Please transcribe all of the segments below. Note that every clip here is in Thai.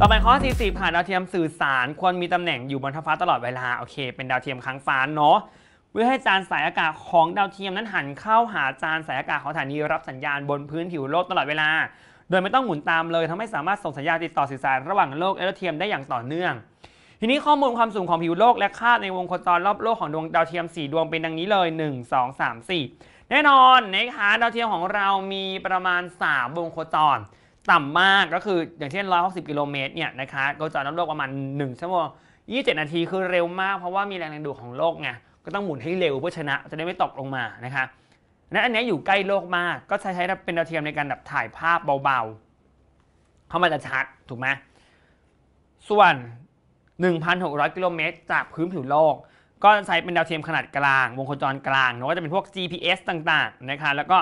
ต่อไปข้อ40ค่ะดาวเทียมสื่อสารควรมีตำแหน่งอยู่บนท้องฟ้าตลอดเวลาโอเค เป็นดาวเทียมค้างฟ้าเนาะเพื่อให้จานสายอากาศของดาวเทียมนั้นหันเข้าหาจานสายอากาศของสถานีรับสัญญาณบนพื้นผิวโลกตลอดเวลา โดยไม่ต้องหมุนตามเลยทำให้สามารถส่งสัญญาณติดต่อสื่อสารระหว่างโลกและดาวเทียมได้อย่างต่อเนื่องทีนี้ข้อมูลความสูงของผิวโลกและค่าในวงโคจรรอบโลกของดวงดาวเทียม 4 ดวงเป็นดังนี้เลย1 2 3 4 แน่นอนนะคะดาวเทียมของเรามีประมาณ 3 วงโคจรต่ำมากก็คืออย่างเช่น 160 กิโลเมตรเนี่ยนะคะก็จะน้ำโลกประมาณ 1 ชั่วโมง 27 นาทีคือเร็วมากเพราะว่ามีแรงดึงดูดของโลกไง ก็ต้องหมุนให้เร็วเพื่อชนะ จะได้ไม่ตกลงมานะคะแลนอันนี้อยู่ใกล้โลกมาก ก็ใช้ใช้เป็นดาวเทียมในการแบบถ่ายภาพเบาๆ เข้ามาจะชัดถูกไหม ส่วน 1,600 กิโลเมตรจากพื้นผิวโลก ก็ใช้เป็นดาวเทียมขนาดกลาง วงโคจรกลางเนาะก็จะเป็นพวก GPS ต่างๆ นะคะแล้วก็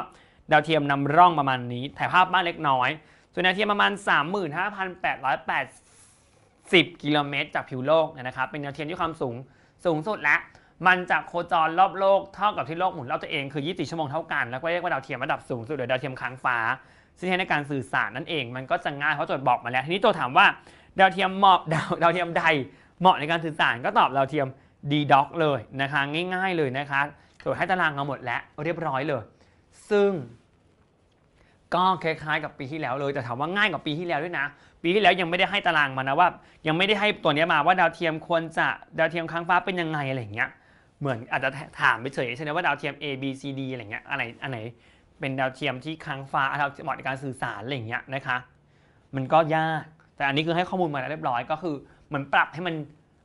ดาวเทียมนำร่องประมาณนี้ ถ่ายภาพบ้านเล็กน้อยส่วนดาวเทียมประมาณ35,880กิโลเมตรจากผิวโลกนะครับเป็นดาวเทียมที่ความสูงสูงสุดและ มันจะโคจรรอบโลกเท่ากับที่โลกหมุนรอบตัวเองคือ 24 ชั่วโมงเท่ากันแล้วก็เรียกว่า ดาวเทียมระดับสูงสุดหรือดาวเทียมค้างฟ้า ซึ่งใช้ในการสื่อสารนั่นเอง มันก็จะง่ายเพราะโจทย์บอกมาแล้วทีนี้ตัวถามว่าดาวเทียมเหมาะดาวดาวเทียมใดเหมาะในการสื่อสารก็ตอบดาวเทียมดีด็อกเลยนะคะง่ายๆเลยนะคะโจวยให้ตารางมาหมดแล้วเรียบร้อยเลย ซึ่งก็คล้ายๆกับปีที่แล้วเลยแต่ถามว่าง่ายกว่าปีที่แล้วด้วยนะปีที่แล้วยังไม่ได้ให้ตารางมานะว่า ยังไม่ได้ให้ตัวนี้มาว่าดาวเทียมควรจะดาวเทียมค้างฟ้าเป็นยังไงอะไรอย่างเงี้ยเหมือนอาจจะถามไปเฉยใช่ไหมว่าดาวเทียม A B C D อะไรเงี้ยอะไรอันไหนเป็นดาวเทียมที่ค้างฟ้าาเหมาะในการสื่อสารอะไรเงี้ยนะคะ มันก็ยาก แต่อันนี้คือให้ข้อมูลมาแล้วเรียบร้อย ก็คือเหมือนปรับให้มัน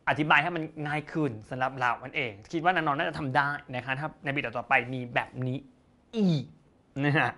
อธิบายให้มันง่ายขึ้นสำหรับเรามันเอง คิดว่านันอนน่าจะทำได้นะคะถ้าในปีต่อๆไปมีแบบนี้อีกนะฮะ